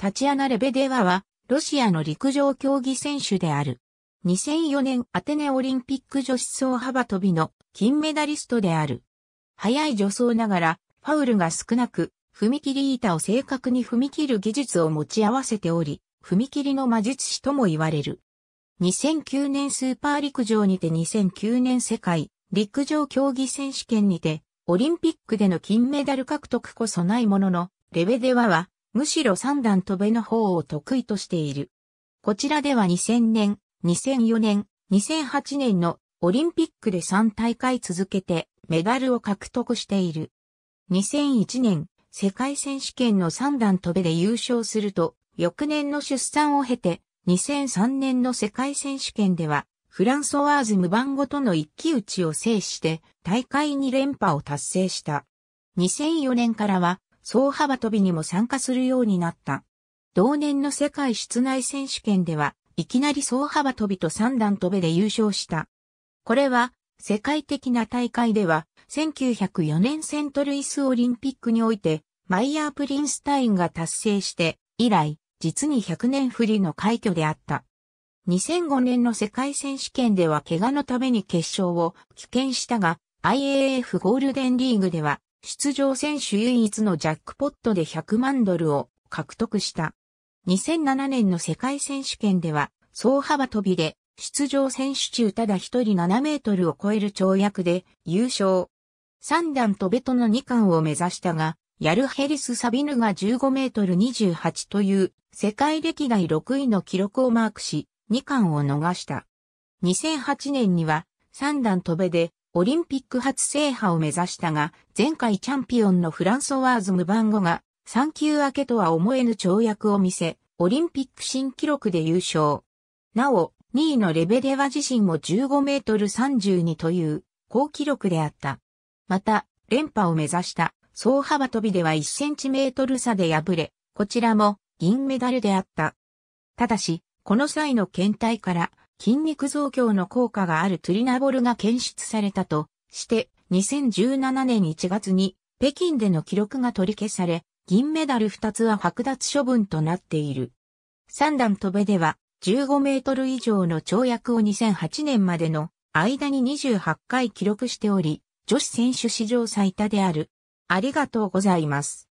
タチアナ・レベデワは、ロシアの陸上競技選手である。2004年アテネオリンピック女子走幅跳びの金メダリストである。速い助走ながら、ファウルが少なく、踏切板を正確に踏み切る技術を持ち合わせており、踏切の魔術師とも言われる。2009年スーパー陸上にて2009年世界陸上競技選手権にて、オリンピックでの金メダル獲得こそないものの、レベデワはむしろ三段飛べの方を得意としている。こちらでは2000年、2004年、2008年のオリンピックで3大会続けてメダルを獲得している。2001年、世界選手権の三段飛べで優勝すると、翌年の出産を経て、2003年の世界選手権では、フランソワーズ・無番ごとの一騎打ちを制して、大会2連覇を達成した。2004年からは、総幅跳びにも参加するようになった。同年の世界室内選手権では、いきなり総幅跳びと三段跳べで優勝した。これは、世界的な大会では、1904年セントルイスオリンピックにおいて、マイヤー・プリンスタインが達成して、以来、実に100年振りの快挙であった。2005年の世界選手権では怪我のために決勝を棄権したが、IAF ゴールデンリーグでは出場選手唯一のジャックポットで100万ドルを獲得した。2007年の世界選手権では、総幅飛びで、出場選手中ただ一人7メートルを超える跳躍で優勝。3段とベトの2冠を目指したが、ヤルヘリス・サビヌが15メートル28という世界歴代6位の記録をマークし、2冠を逃した。2008年には3段飛べでオリンピック初制覇を目指したが、前回チャンピオンのフランソワーズ・ムバンゴが、3級明けとは思えぬ跳躍を見せ、オリンピック新記録で優勝。なお、2位のレベデワ自身も15メートル32という高記録であった。また、連覇を目指した総幅跳びでは1センチメートル差で敗れ、こちらも銀メダルであった。ただし、この際の検体から筋肉増強の効果があるトゥリナボルが検出されたとして、2017年1月に北京での記録が取り消され、銀メダル2つは剥奪処分となっている。三段飛べでは15メートル以上の跳躍を2008年までの間に28回記録しており、女子選手史上最多である。ありがとうございます。